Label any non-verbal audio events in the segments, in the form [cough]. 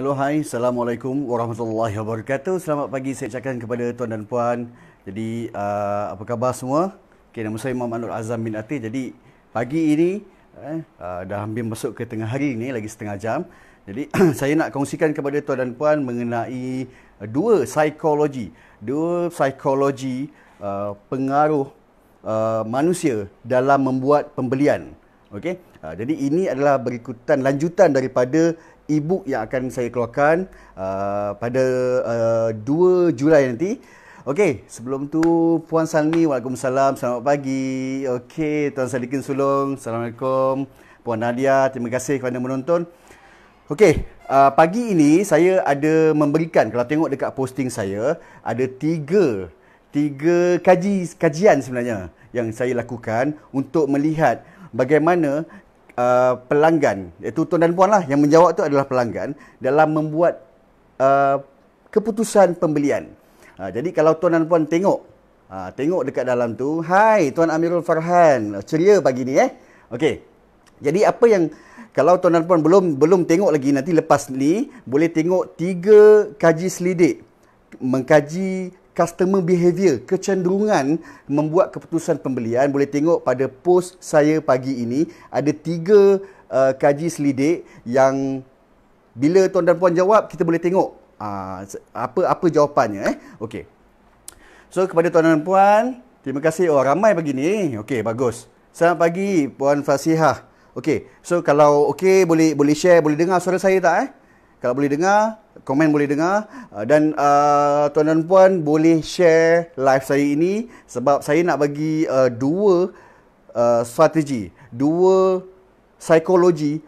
Hello, hai. Assalamualaikum warahmatullahi wabarakatuh. Selamat pagi saya ucapkan kepada tuan dan puan. Jadi, uh, apa khabar semua? Okay, nama saya Muhammad Nur Azam bin Atir. Jadi, pagi ini eh, uh, dah hampir masuk ke tengah hari ini, lagi setengah jam. Jadi, [clears throat] saya nak kongsikan kepada tuan dan puan mengenai uh, dua psikologi. Dua psikologi uh, pengaruh uh, manusia dalam membuat pembelian. Okay. Uh, jadi ini adalah berikutan lanjutan daripada e-book yang akan saya keluarkan uh, pada uh, 2 Julai nanti. Okey, sebelum tu Puan Salmi, Waalaikumsalam, selamat pagi. Okey, Tuan Sadikin Sulong, Assalamualaikum. Puan Nadia, terima kasih kerana menonton. Okey, uh, pagi ini saya ada memberikan, kalau tengok dekat posting saya, ada tiga, tiga kaji, kajian sebenarnya yang saya lakukan untuk melihat bagaimana Uh, pelanggan iaitu eh, tuan dan puan lah yang menjawab tu adalah pelanggan dalam membuat uh, keputusan pembelian. Uh, jadi kalau tuan dan puan tengok uh, tengok dekat dalam tu, hai tuan Amirul Farhan, uh, ceria pagi ni eh. Okey. Jadi apa yang kalau tuan dan puan belum belum tengok lagi nanti lepas ni boleh tengok tiga kaji selidik mengkaji customer behavior, kecenderungan membuat keputusan pembelian. Boleh tengok pada post saya pagi ini, ada tiga uh, kaji selidik yang bila tuan dan puan jawab, kita boleh tengok uh, apa apa jawapannya. Eh? Okay. So, kepada tuan dan puan, terima kasih. Oh, ramai pagi ni. Okay, bagus. Selamat pagi, Puan Fasihah. Okay, so kalau okay, boleh boleh share, boleh dengar suara saya tak? Eh? kalau boleh dengar komen boleh dengar ah, dan uh, ah, tuan dan puan boleh share live saya ini sebab saya nak bagi uh, dua uh, strategi dua psikologi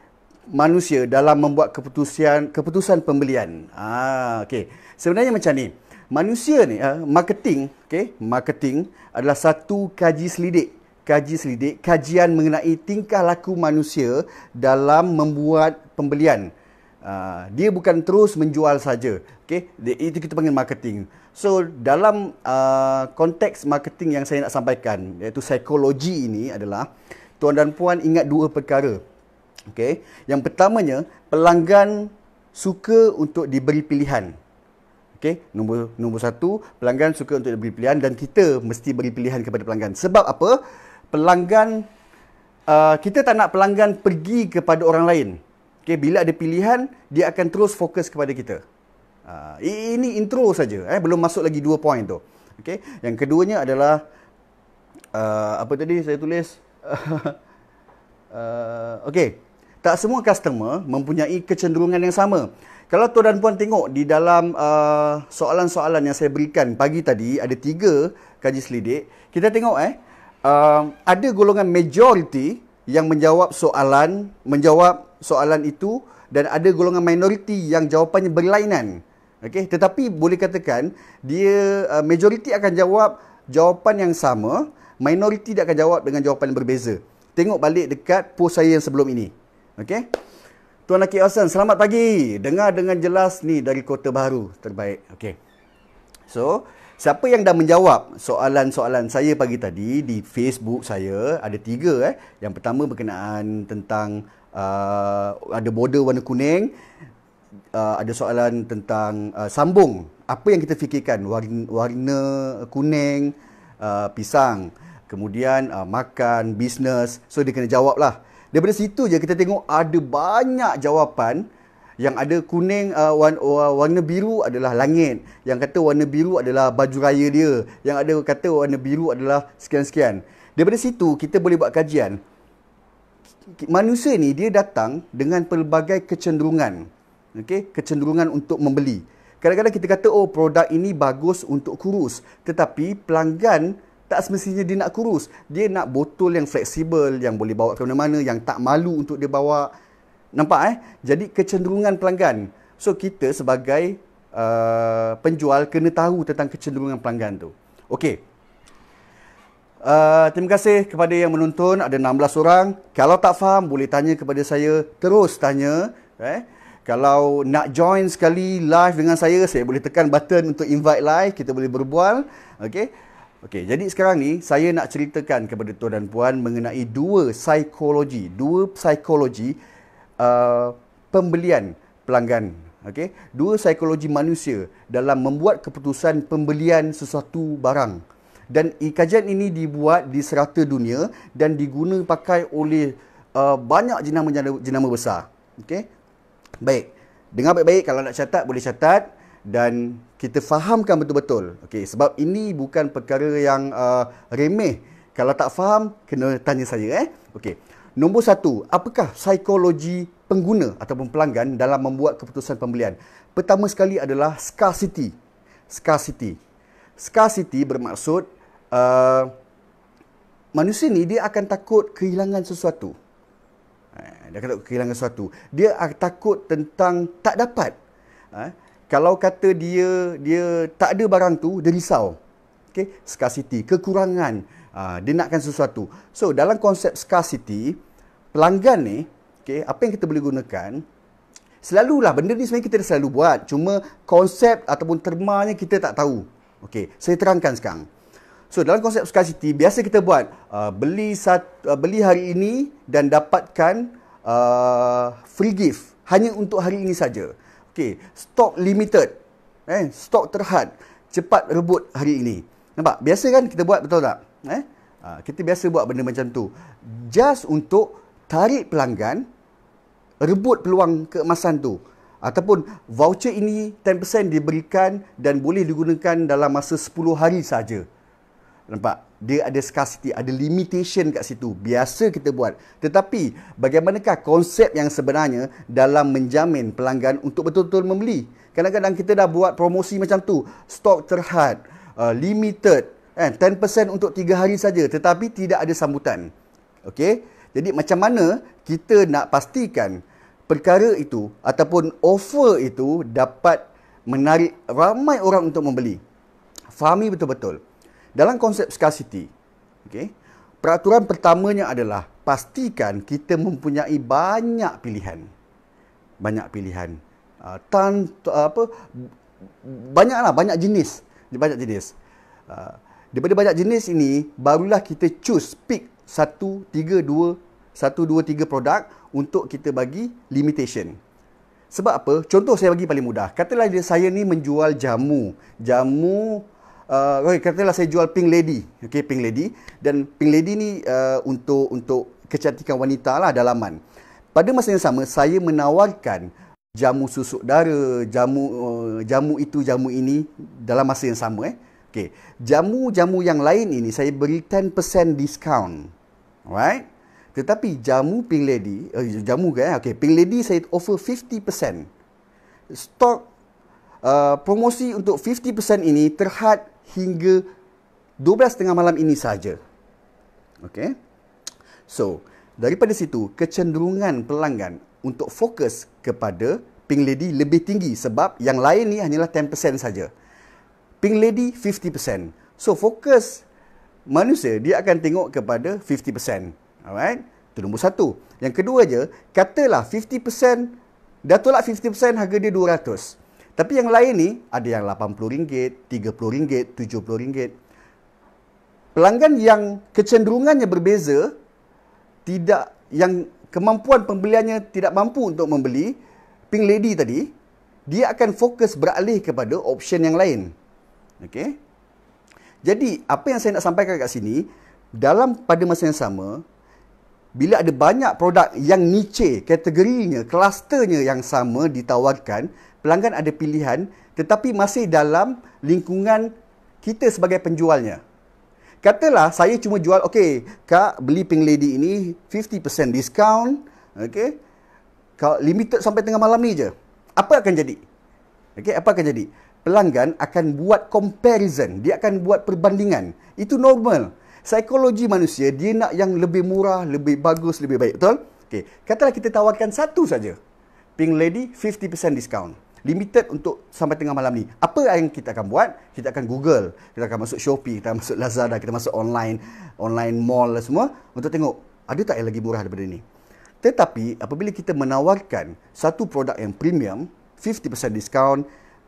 manusia dalam membuat keputusan keputusan pembelian. Ah okay Sebenarnya macam ni. Manusia ni uh, marketing, okay marketing adalah satu kaji selidik, kaji selidik kajian mengenai tingkah laku manusia dalam membuat pembelian. Ah, dia bukan terus menjual saja. okay? itu kita panggil marketing. So, dalam uh, konteks marketing yang saya nak sampaikan, iaitu psikologi ini adalah tuan dan puan ingat dua perkara. okay? yang pertamanya pelanggan suka untuk diberi pilihan. okay? nombor nombor satu, pelanggan suka untuk diberi pilihan dan kita mesti beri pilihan kepada pelanggan. Sebab apa? Pelanggan uh, kita tak nak pelanggan pergi kepada orang lain. Okay, bila ada pilihan, dia akan terus fokus kepada kita. Uh, ini intro saja, eh? belum masuk lagi dua point tu. Okay, yang keduanya adalah uh, apa tadi saya tulis. [laughs] uh, okay, tak semua customer mempunyai kecenderungan yang sama. Kalau tuan dan puan tengok di dalam uh, soalan-soalan yang saya berikan pagi tadi, ada tiga kaji selidik. Kita tengok eh, uh, ada golongan majority yang menjawab soalan, menjawab soalan itu dan ada golongan minoriti yang jawapannya berlainan. Okey, tetapi boleh katakan dia uh, majoriti akan jawab jawapan yang sama, minoriti dia akan jawab dengan jawapan yang berbeza. Tengok balik dekat post saya yang sebelum ini. Okey. Tuan Nakik Hassan, selamat pagi. Dengar dengan jelas ni dari Kota Baru. Terbaik. Okey. So, Siapa yang dah menjawab soalan-soalan saya pagi tadi di Facebook saya, ada tiga eh. Yang pertama berkenaan tentang uh, ada border warna kuning. Uh, ada soalan tentang uh, sambung. Apa yang kita fikirkan? Warna, warna kuning, uh, pisang. Kemudian uh, makan, bisnes. So dia kena jawablah. Daripada situ je kita tengok ada banyak jawapan yang ada kuning uh, warna, uh, warna biru adalah langit yang kata warna biru adalah baju raya dia yang ada kata warna biru adalah sekian-sekian daripada situ kita boleh buat kajian manusia ni dia datang dengan pelbagai kecenderungan okey kecenderungan untuk membeli kadang-kadang kita kata oh produk ini bagus untuk kurus tetapi pelanggan tak semestinya dia nak kurus. Dia nak botol yang fleksibel, yang boleh bawa ke mana-mana, yang tak malu untuk dia bawa. Nampak eh? Jadi kecenderungan pelanggan. So kita sebagai uh, penjual kena tahu tentang kecenderungan pelanggan tu. Okey. Uh, terima kasih kepada yang menonton ada 16 orang. Kalau tak faham boleh tanya kepada saya, terus tanya eh. Kalau nak join sekali live dengan saya, saya boleh tekan button untuk invite live, kita boleh berbual. Okey. Okey, jadi sekarang ni saya nak ceritakan kepada tuan dan puan mengenai dua psikologi, dua psikologi Uh, pembelian pelanggan. Okay? Dua psikologi manusia dalam membuat keputusan pembelian sesuatu barang. Dan kajian ini dibuat di serata dunia dan diguna pakai oleh uh, banyak jenama-jenama besar. Okay? Baik. Dengar baik-baik kalau nak catat boleh catat dan kita fahamkan betul-betul. Okay, sebab ini bukan perkara yang uh, remeh. Kalau tak faham, kena tanya saya. Eh? Okay. Nombor satu, apakah psikologi pengguna ataupun pelanggan dalam membuat keputusan pembelian? Pertama sekali adalah scarcity. Scarcity. Scarcity bermaksud uh, manusia ni dia akan takut kehilangan sesuatu. Eh, dia akan takut kehilangan sesuatu. Dia takut tentang tak dapat. Uh, kalau kata dia dia tak ada barang tu, dia risau. Okay? Scarcity, Kekurangan. Ah, dia nakkan sesuatu. So dalam konsep scarcity, pelanggan ni, okay, apa yang kita boleh gunakan, selalulah benda ni sebenarnya kita dah selalu buat. Cuma konsep ataupun termanya kita tak tahu. Okay, saya terangkan sekarang. So dalam konsep scarcity, biasa kita buat uh, beli satu, uh, ah, beli hari ini dan dapatkan uh, free gift hanya untuk hari ini saja. Okay, stock limited. Eh, stock terhad. Cepat rebut hari ini. Nampak? Biasa kan kita buat betul tak? eh? Ha, kita biasa buat benda macam tu. Just untuk tarik pelanggan, rebut peluang keemasan tu. Ataupun voucher ini 10% diberikan dan boleh digunakan dalam masa 10 hari saja. Nampak? Dia ada scarcity, ada limitation kat situ. Biasa kita buat. Tetapi bagaimanakah konsep yang sebenarnya dalam menjamin pelanggan untuk betul-betul membeli? Kadang-kadang kita dah buat promosi macam tu. Stok terhad, uh, limited, kan 10% untuk 3 hari saja tetapi tidak ada sambutan okey jadi macam mana kita nak pastikan perkara itu ataupun offer itu dapat menarik ramai orang untuk membeli fahami betul-betul dalam konsep scarcity okey peraturan pertamanya adalah pastikan kita mempunyai banyak pilihan banyak pilihan uh, tan uh, apa banyaklah banyak jenis banyak jenis uh, Daripada banyak jenis ini, barulah kita choose pick 1, 3, 2, 1, 2, produk untuk kita bagi limitation. Sebab apa? Contoh saya bagi paling mudah. Katalah saya ni menjual jamu. Jamu, uh, okay, katalah saya jual pink lady. Okay, pink lady. Dan pink lady ni uh, untuk untuk kecantikan wanita lah dalaman. Pada masa yang sama, saya menawarkan jamu susuk dara, jamu uh, jamu itu, jamu ini dalam masa yang sama. Eh. Okey, jamu-jamu yang lain ini saya beri 10% discount. Alright? Tetapi jamu Pink Lady, uh, jamu kan? eh? Pink Lady saya offer 50%. Stok uh, promosi untuk 50% ini terhad hingga 12 tengah malam ini saja. Okey. So, daripada situ kecenderungan pelanggan untuk fokus kepada Pink Lady lebih tinggi sebab yang lain ni hanyalah 10% saja. Pink Lady 50%. So fokus manusia dia akan tengok kepada 50%. Alright? Itu nombor satu. Yang kedua je, katalah 50% dah tolak 50% harga dia 200. Tapi yang lain ni ada yang RM80, RM30, RM70. Pelanggan yang kecenderungannya berbeza tidak yang kemampuan pembeliannya tidak mampu untuk membeli Pink Lady tadi, dia akan fokus beralih kepada option yang lain. Okey. Jadi apa yang saya nak sampaikan kat sini dalam pada masa yang sama bila ada banyak produk yang niche, kategorinya, klusternya yang sama ditawarkan, pelanggan ada pilihan tetapi masih dalam lingkungan kita sebagai penjualnya. Katalah saya cuma jual, okey, Kak beli Pink Lady ini 50% discount, okey. Kau limited sampai tengah malam ni je. Apa akan jadi? Okey, apa akan jadi? pelanggan akan buat comparison, dia akan buat perbandingan. Itu normal. Psikologi manusia, dia nak yang lebih murah, lebih bagus, lebih baik. Betul? Okay. Katalah kita tawarkan satu saja. Pink Lady, 50% discount. Limited untuk sampai tengah malam ni. Apa yang kita akan buat? Kita akan Google. Kita akan masuk Shopee. Kita masuk Lazada. Kita masuk online online mall lah semua. Untuk tengok, ada tak yang lagi murah daripada ni? Tetapi, apabila kita menawarkan satu produk yang premium, 50% discount,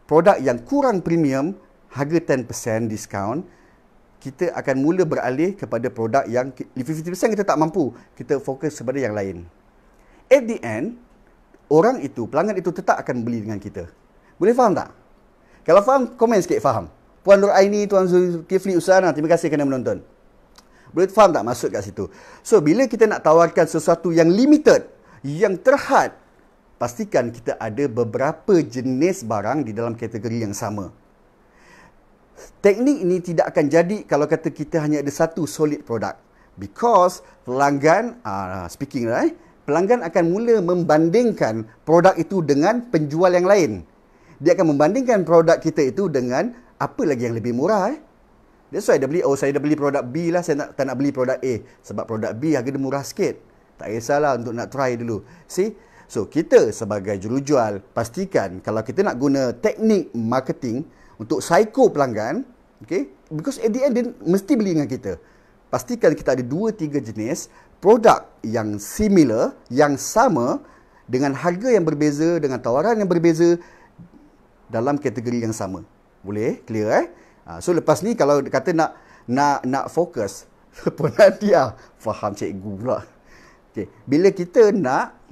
produk yang kurang premium harga 10% discount kita akan mula beralih kepada produk yang 50% kita tak mampu kita fokus kepada yang lain at the end orang itu pelanggan itu tetap akan beli dengan kita boleh faham tak? kalau faham komen sikit faham Puan Nur Aini, Tuan Zulkifli Usana, terima kasih kerana menonton. Boleh faham tak maksud kat situ? So, bila kita nak tawarkan sesuatu yang limited, yang terhad, pastikan kita ada beberapa jenis barang di dalam kategori yang sama. Teknik ini tidak akan jadi kalau kata kita hanya ada satu solid produk, because pelanggan uh, speaking right pelanggan akan mula membandingkan produk itu dengan penjual yang lain. Dia akan membandingkan produk kita itu dengan apa lagi yang lebih murah eh. That's why dia beli, oh saya dah beli produk B lah, saya nak, tak nak beli produk A. Sebab produk B harga dia murah sikit. Tak kisahlah untuk nak try dulu. See, So kita sebagai jurujual pastikan kalau kita nak guna teknik marketing untuk psycho pelanggan, okay? Because at the end dia mesti beli dengan kita. Pastikan kita ada dua tiga jenis produk yang similar, yang sama dengan harga yang berbeza, dengan tawaran yang berbeza dalam kategori yang sama. Boleh? Clear eh? Ha, so lepas ni kalau kata nak nak nak fokus, [laughs] pun nanti lah. Faham cikgu pula. Okay. Bila kita nak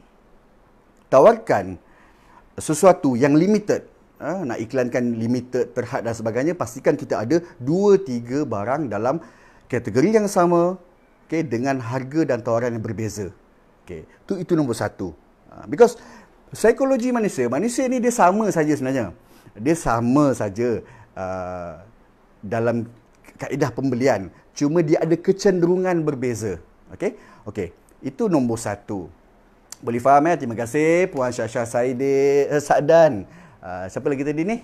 tawarkan sesuatu yang limited ha, nak iklankan limited terhad dan sebagainya pastikan kita ada 2 3 barang dalam kategori yang sama okey dengan harga dan tawaran yang berbeza okey tu itu nombor satu ha, because psikologi manusia manusia ni dia sama saja sebenarnya dia sama saja uh, dalam kaedah pembelian cuma dia ada kecenderungan berbeza okey okey itu nombor satu boleh faham ya? eh? Terima kasih Puan Syahsyah Saidi eh, Sa'dan. Uh, siapa lagi tadi ni?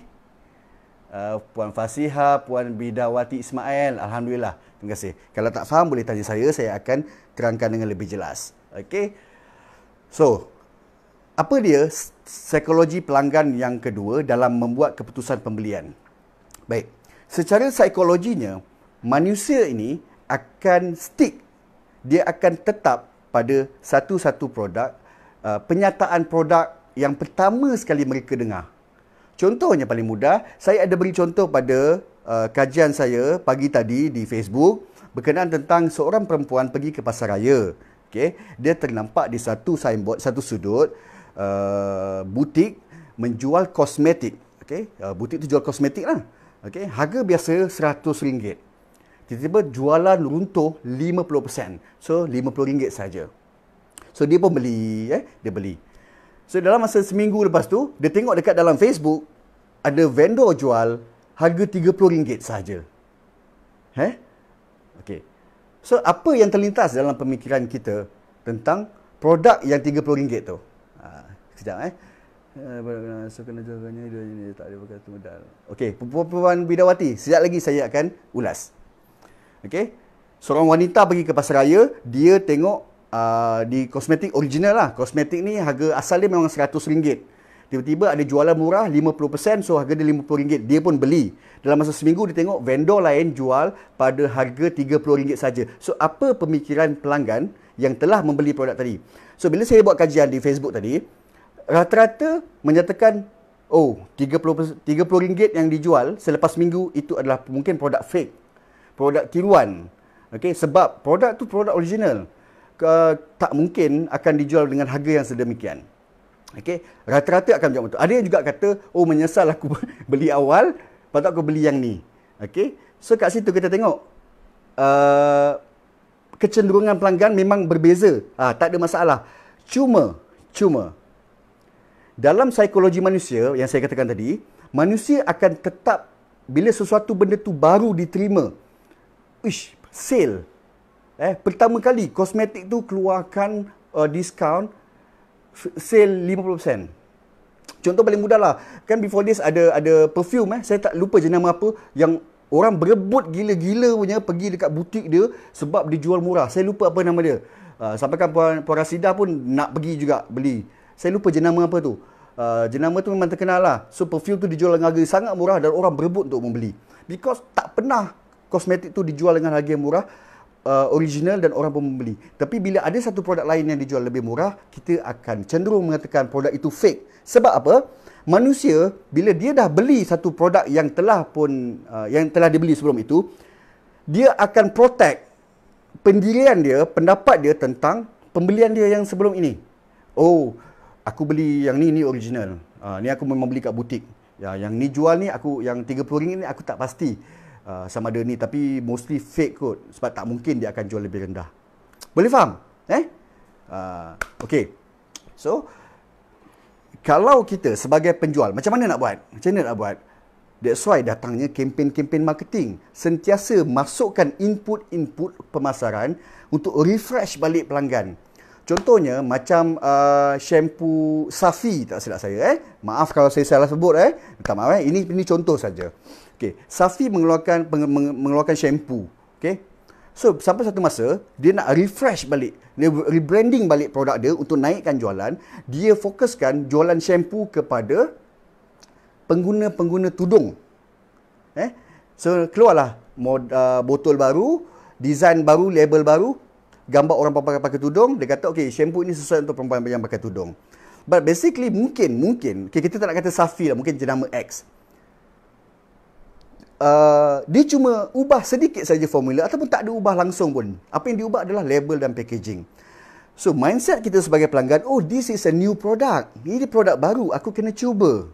Uh, Puan Fasiha, Puan Bidawati Ismail. Alhamdulillah. Terima kasih. Kalau tak faham boleh tanya saya. Saya akan terangkan dengan lebih jelas. Okay. So, apa dia psikologi pelanggan yang kedua dalam membuat keputusan pembelian? Baik. Secara psikologinya, manusia ini akan stick. Dia akan tetap pada satu-satu produk Uh, penyataan produk yang pertama sekali mereka dengar. Contohnya paling mudah, saya ada beri contoh pada uh, kajian saya pagi tadi di Facebook berkenaan tentang seorang perempuan pergi ke pasar raya. Okay. Dia ternampak di satu signboard, satu sudut, uh, butik menjual kosmetik. Okay. Uh, butik tu jual kosmetik lah. Okay. Harga biasa RM100. Tiba-tiba jualan runtuh 50%. So, RM50 saja. So dia pun beli eh dia beli. So dalam masa seminggu lepas tu dia tengok dekat dalam Facebook ada vendor jual harga RM30 saja. Eh? Okay. So apa yang terlintas dalam pemikiran kita tentang produk yang RM30 tu? Ha, sekejap eh. eh so kena jawabannya dia ni tak ada bekas modal. Puan perempuan bidawati, sekejap lagi saya akan ulas. Okey. Seorang wanita pergi ke pasaraya, dia tengok uh, di kosmetik original lah. Kosmetik ni harga asal dia memang RM100. Tiba-tiba ada jualan murah 50% so harga dia RM50. Dia pun beli. Dalam masa seminggu dia tengok vendor lain jual pada harga RM30 saja. So apa pemikiran pelanggan yang telah membeli produk tadi? So bila saya buat kajian di Facebook tadi, rata-rata menyatakan oh RM30 yang dijual selepas minggu itu adalah mungkin produk fake. Produk tiruan. Okay, sebab produk tu produk original. Uh, tak mungkin akan dijual dengan harga yang sedemikian. Okey, rata-rata akan macam tu. Ada yang juga kata, "Oh, menyesal aku [laughs] beli awal, patut aku beli yang ni." Okey. So kat situ kita tengok uh, kecenderungan pelanggan memang berbeza. ha, tak ada masalah. Cuma cuma dalam psikologi manusia yang saya katakan tadi, manusia akan tetap bila sesuatu benda tu baru diterima. Ish, sale. Eh, pertama kali kosmetik tu keluarkan uh, discount sale 50%. Contoh paling mudah lah. Kan before this ada ada perfume eh. Saya tak lupa je nama apa. Yang orang berebut gila-gila punya pergi dekat butik dia. Sebab dia jual murah. Saya lupa apa nama dia. Uh, sampai kan Puan, Puan Rasidah pun nak pergi juga beli. Saya lupa je nama apa tu. Uh, jenama tu memang terkenal lah. So perfume tu dijual dengan harga sangat murah dan orang berebut untuk membeli. Because tak pernah kosmetik tu dijual dengan harga yang murah uh, original dan orang pun membeli. Tapi bila ada satu produk lain yang dijual lebih murah, kita akan cenderung mengatakan produk itu fake. Sebab apa? Manusia bila dia dah beli satu produk yang telah pun uh, yang telah dibeli sebelum itu, dia akan protect pendirian dia, pendapat dia tentang pembelian dia yang sebelum ini. Oh, aku beli yang ni ni original. Uh, ni aku memang beli kat butik. Ya, yang ni jual ni aku yang RM30 ni aku tak pasti. Uh, sama ada ni tapi mostly fake kot sebab tak mungkin dia akan jual lebih rendah. Boleh faham? Eh? Uh, okay. So, kalau kita sebagai penjual, macam mana nak buat? Macam mana nak buat? That's why datangnya kempen-kempen marketing. Sentiasa masukkan input-input pemasaran untuk refresh balik pelanggan. Contohnya macam uh, shampoo Safi tak silap saya eh. Maaf kalau saya salah sebut eh. Minta maaf eh. Ini ini contoh saja. Okey, Safi mengeluarkan mengeluarkan shampoo. Okey. So, sampai satu masa dia nak refresh balik, dia rebranding balik produk dia untuk naikkan jualan, dia fokuskan jualan shampoo kepada pengguna-pengguna tudung. Eh? So, keluarlah mod, uh, botol baru, design baru, label baru, gambar orang perempuan pakai tudung, dia kata, okay, shampoo ini sesuai untuk perempuan yang pakai tudung. But basically, mungkin, mungkin, okay, kita tak nak kata Safi lah, mungkin jenama X uh, dia cuma ubah sedikit saja formula ataupun tak ada ubah langsung pun. Apa yang diubah adalah label dan packaging. So mindset kita sebagai pelanggan, oh this is a new product. Ini produk baru, aku kena cuba.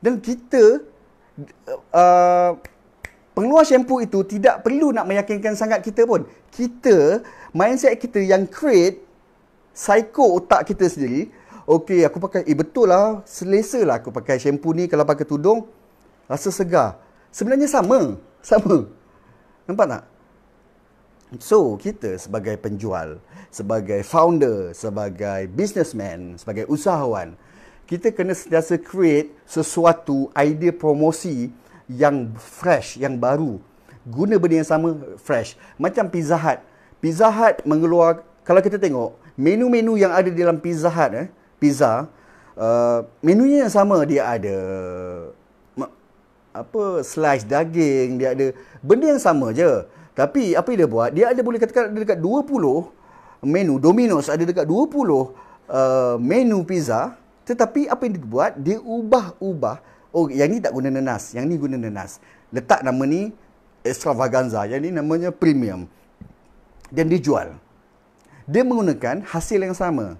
Dan kita uh, uh pengeluar syampu itu tidak perlu nak meyakinkan sangat kita pun. Kita mindset kita yang create psycho otak kita sendiri. Okey, aku pakai eh betul lah, selesa lah aku pakai shampoo ni kalau pakai tudung rasa segar. Sebenarnya sama, [laughs] sama. Nampak tak? So, kita sebagai penjual, sebagai founder, sebagai businessman, sebagai usahawan, kita kena sentiasa create sesuatu idea promosi yang fresh, yang baru. Guna benda yang sama, fresh. Macam Pizza Hut. Pizza Hut mengeluar, kalau kita tengok, menu-menu yang ada dalam Pizza Hut, eh, pizza, uh, menunya yang sama dia ada apa slice daging dia ada benda yang sama je tapi apa dia buat dia ada boleh katakan ada dekat 20 menu Domino's ada dekat 20 uh, menu pizza tetapi apa yang dia buat dia ubah-ubah oh yang ni tak guna nenas yang ni guna nenas letak nama ni extravaganza yang ni namanya premium dan dia jual dia menggunakan hasil yang sama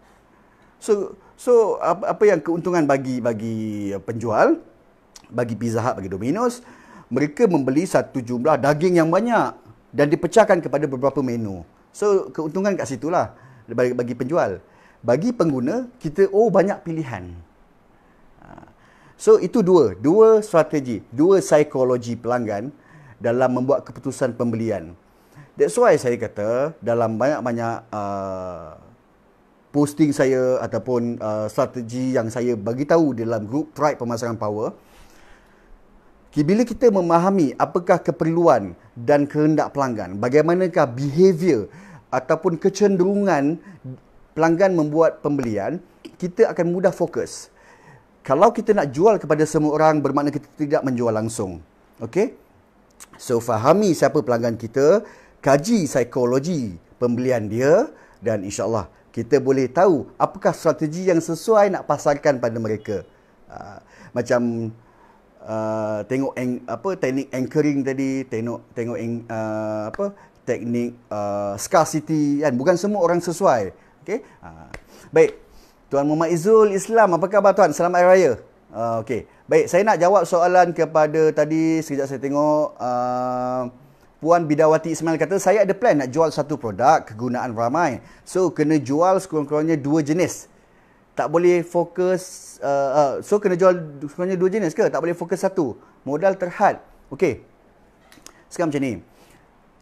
so so apa yang keuntungan bagi bagi penjual bagi Pizza Hut, bagi Domino's, mereka membeli satu jumlah daging yang banyak dan dipecahkan kepada beberapa menu. So, keuntungan kat situ lah bagi, penjual. Bagi pengguna, kita oh banyak pilihan. So, itu dua. Dua strategi. Dua psikologi pelanggan dalam membuat keputusan pembelian. That's why saya kata dalam banyak-banyak uh, posting saya ataupun uh, strategi yang saya bagi tahu dalam grup Tribe Pemasaran Power, bila kita memahami apakah keperluan dan kehendak pelanggan, bagaimanakah behavior ataupun kecenderungan pelanggan membuat pembelian, kita akan mudah fokus. Kalau kita nak jual kepada semua orang, bermakna kita tidak menjual langsung. Okay? So, fahami siapa pelanggan kita, kaji psikologi pembelian dia dan insyaAllah kita boleh tahu apakah strategi yang sesuai nak pasarkan pada mereka. Uh, macam Uh, tengok ang, apa teknik anchoring tadi tengok tengok ang, uh, apa teknik uh, scarcity kan bukan semua orang sesuai okey uh, baik tuan Muhammad Izul Islam apa khabar tuan selamat hari raya uh, okey baik saya nak jawab soalan kepada tadi sejak saya tengok uh, Puan Bidawati Ismail kata, saya ada plan nak jual satu produk kegunaan ramai. So, kena jual sekurang-kurangnya dua jenis tak boleh fokus uh, uh, so kena jual sebenarnya dua jenis ke tak boleh fokus satu modal terhad okey sekarang macam ni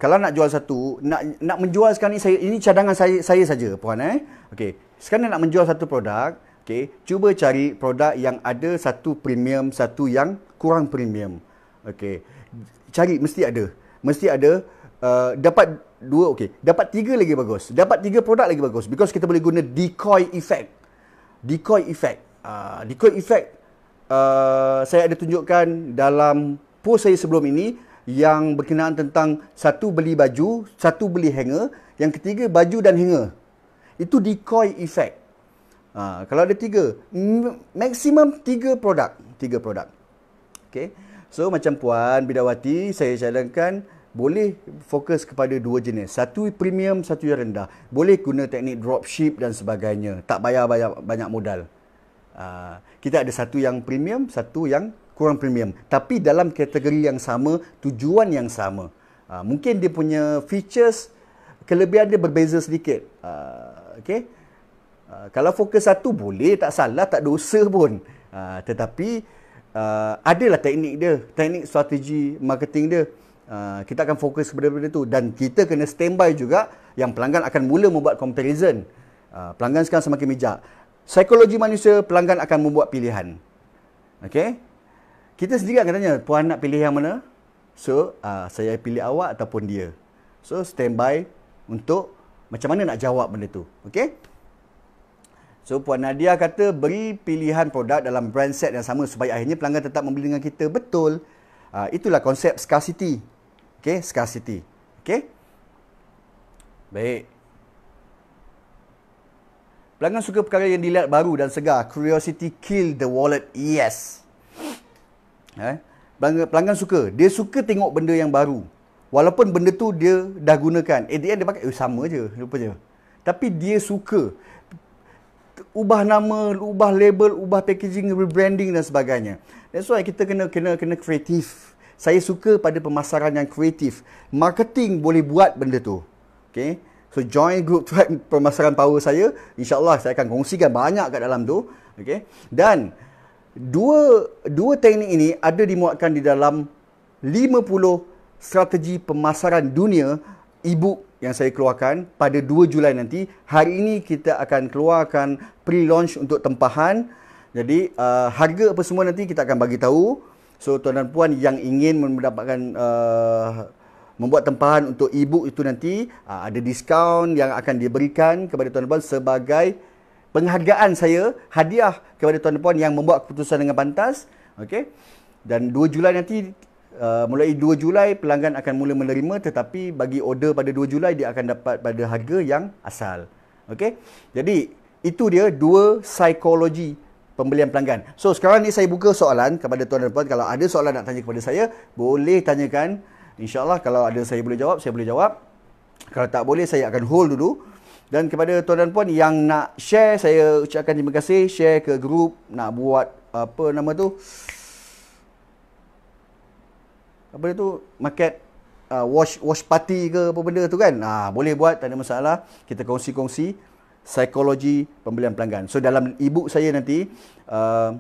kalau nak jual satu nak nak menjual sekarang ni saya ini cadangan saya saya saja puan eh okey sekarang nak menjual satu produk okey cuba cari produk yang ada satu premium satu yang kurang premium okey cari mesti ada mesti ada uh, dapat dua okey dapat tiga lagi bagus dapat tiga produk lagi bagus because kita boleh guna decoy effect decoy effect. Uh, decoy effect uh, saya ada tunjukkan dalam post saya sebelum ini yang berkenaan tentang satu beli baju, satu beli hanger, yang ketiga baju dan hanger. Itu decoy effect. Uh, kalau ada tiga, maksimum tiga produk. Tiga produk. Okay. So macam Puan Bidawati, saya cadangkan boleh fokus kepada dua jenis. Satu premium, satu yang rendah. Boleh guna teknik dropship dan sebagainya. Tak bayar banyak, banyak modal. Uh, kita ada satu yang premium, satu yang kurang premium. Tapi dalam kategori yang sama, tujuan yang sama. Uh, mungkin dia punya features, kelebihan dia berbeza sedikit. Uh, ah, okay? uh, kalau fokus satu, boleh. Tak salah, tak dosa pun. Uh, tetapi, uh, adalah teknik dia. Teknik strategi marketing dia. Uh, kita akan fokus kepada benda tu dan kita kena standby juga yang pelanggan akan mula membuat comparison. Uh, pelanggan sekarang semakin bijak. Psikologi manusia, pelanggan akan membuat pilihan. Okay? Kita sendiri akan tanya, puan nak pilih yang mana? So, uh, saya pilih awak ataupun dia. So, standby untuk macam mana nak jawab benda tu. Okay? So, Puan Nadia kata, beri pilihan produk dalam brand set yang sama supaya akhirnya pelanggan tetap membeli dengan kita. Betul. Uh, itulah konsep scarcity. Okay, scarcity. Okay. Baik. Pelanggan suka perkara yang dilihat baru dan segar. Curiosity kill the wallet. Yes. Eh? Pelanggan, pelanggan suka. Dia suka tengok benda yang baru. Walaupun benda tu dia dah gunakan. At the end dia pakai. Eh, sama je. Lupa je. Tapi dia suka. Ubah nama, ubah label, ubah packaging, rebranding dan sebagainya. That's why kita kena kena kena kreatif saya suka pada pemasaran yang kreatif. Marketing boleh buat benda tu. Okay. So join group track kan, pemasaran power saya. InsyaAllah saya akan kongsikan banyak kat dalam tu. Okay. Dan dua dua teknik ini ada dimuatkan di dalam 50 strategi pemasaran dunia ebook yang saya keluarkan pada 2 Julai nanti. Hari ini kita akan keluarkan pre-launch untuk tempahan. Jadi uh, harga apa semua nanti kita akan bagi tahu. So tuan dan puan yang ingin mendapatkan uh, membuat tempahan untuk e itu nanti uh, ada diskaun yang akan diberikan kepada tuan dan puan sebagai penghargaan saya hadiah kepada tuan dan puan yang membuat keputusan dengan pantas. Okey. Dan 2 Julai nanti Uh, mulai 2 Julai pelanggan akan mula menerima tetapi bagi order pada 2 Julai dia akan dapat pada harga yang asal. Okey. Jadi itu dia dua psikologi pembelian pelanggan. So sekarang ni saya buka soalan kepada tuan dan puan kalau ada soalan nak tanya kepada saya, boleh tanyakan. Insyaallah kalau ada saya boleh jawab, saya boleh jawab. Kalau tak boleh saya akan hold dulu. Dan kepada tuan dan puan yang nak share, saya ucapkan terima kasih share ke grup nak buat apa nama tu? Apa dia tu? Market uh, wash wash party ke apa benda tu kan? Ah boleh buat, tak ada masalah. Kita kongsi-kongsi psikologi pembelian pelanggan. So dalam e saya nanti uh,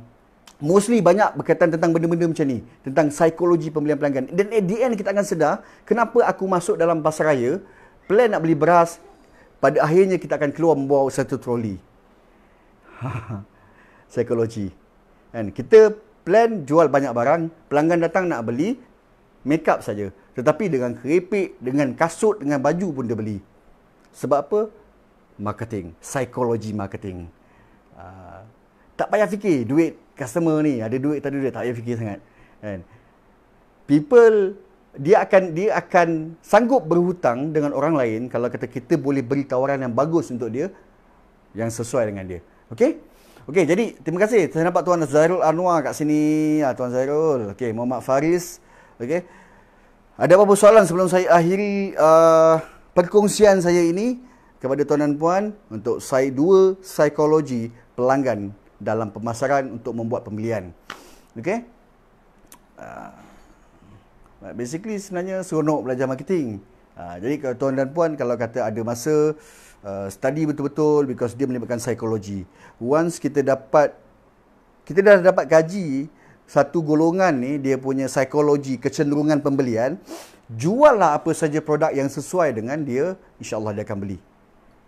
mostly banyak berkaitan tentang benda-benda macam ni, tentang psikologi pembelian pelanggan. Dan at the end kita akan sedar kenapa aku masuk dalam pasaraya, plan nak beli beras, pada akhirnya kita akan keluar membawa satu troli. [laughs] psikologi. Kan kita plan jual banyak barang, pelanggan datang nak beli make up saja. Tetapi dengan keripik, dengan kasut, dengan baju pun dia beli. Sebab apa? marketing, psikologi marketing. Uh, tak payah fikir duit customer ni ada duit tak ada duit tak payah fikir sangat kan people dia akan dia akan sanggup berhutang dengan orang lain kalau kata kita boleh beri tawaran yang bagus untuk dia yang sesuai dengan dia okey okey jadi terima kasih saya nampak tuan Zairul Anwar kat sini ah tuan Zairul okey Muhammad Faris okey ada apa-apa soalan sebelum saya akhiri uh, perkongsian saya ini kepada tuan dan puan untuk side dua psikologi pelanggan dalam pemasaran untuk membuat pembelian. Okey? Uh, basically sebenarnya seronok belajar marketing. Uh, jadi kalau tuan dan puan kalau kata ada masa uh, study betul-betul because dia melibatkan psikologi. Once kita dapat kita dah dapat kaji satu golongan ni dia punya psikologi kecenderungan pembelian, jual lah apa saja produk yang sesuai dengan dia, insya-Allah dia akan beli.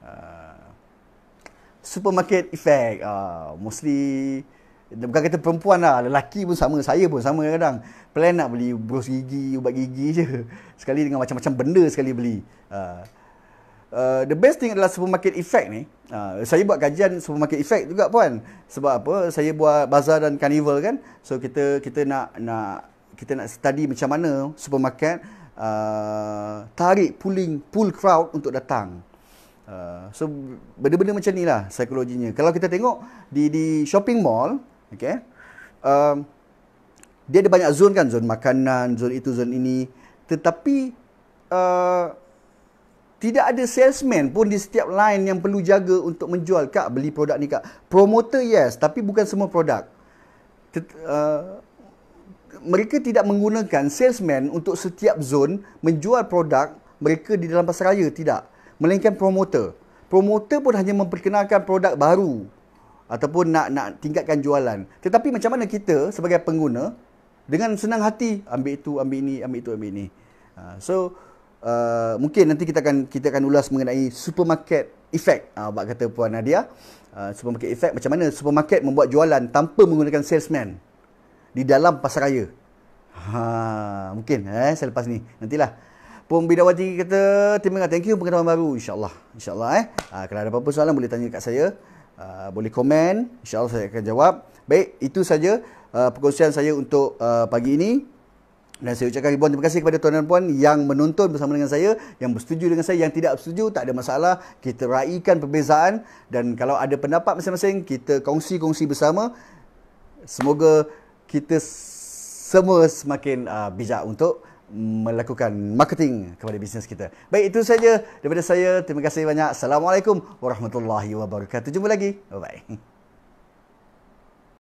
Ah, supermarket effect uh, mostly bukan kata perempuan lah lelaki pun sama saya pun sama kadang plan nak beli bros gigi ubat gigi je sekali dengan macam-macam benda sekali beli uh, Uh, the best thing adalah supermarket effect ni. Uh, saya buat kajian supermarket effect juga puan. Sebab apa? Saya buat bazar dan carnival kan. So kita kita nak nak kita nak study macam mana supermarket uh, tarik pulling pull crowd untuk datang. Uh, so benda-benda macam ni lah psikologinya. Kalau kita tengok di di shopping mall, okay, um, dia ada banyak zon kan, zon makanan, zon itu, zon ini. Tetapi uh, tidak ada salesman pun di setiap line yang perlu jaga untuk menjual kak beli produk ni kak. Promoter yes, tapi bukan semua produk. Tet- uh, mereka tidak menggunakan salesman untuk setiap zon menjual produk mereka di dalam pasaraya tidak melainkan promoter. Promoter pun hanya memperkenalkan produk baru ataupun nak nak tingkatkan jualan. Tetapi macam mana kita sebagai pengguna dengan senang hati ambil itu, ambil ini, ambil itu, ambil ini. Ha, so uh, mungkin nanti kita akan kita akan ulas mengenai supermarket effect. Ah uh, buat kata puan Nadia, uh, supermarket effect macam mana supermarket membuat jualan tanpa menggunakan salesman di dalam pasaraya. Ha mungkin eh selepas ni nantilah. Pung Bidawati kata terima kasih thank you pengetahuan baru insyaallah insyaallah eh uh, kalau ada apa-apa soalan boleh tanya dekat saya uh, boleh komen insyaallah saya akan jawab baik itu saja uh, perkongsian saya untuk uh, pagi ini dan saya ucapkan ribuan terima kasih kepada tuan dan puan yang menonton bersama dengan saya, yang bersetuju dengan saya, yang tidak bersetuju, tak ada masalah. Kita raikan perbezaan dan kalau ada pendapat masing-masing, kita kongsi-kongsi bersama. Semoga kita semua semakin uh, bijak untuk melakukan marketing kepada bisnes kita. Baik itu saja daripada saya. Terima kasih banyak. Assalamualaikum warahmatullahi wabarakatuh. Jumpa lagi. Bye bye.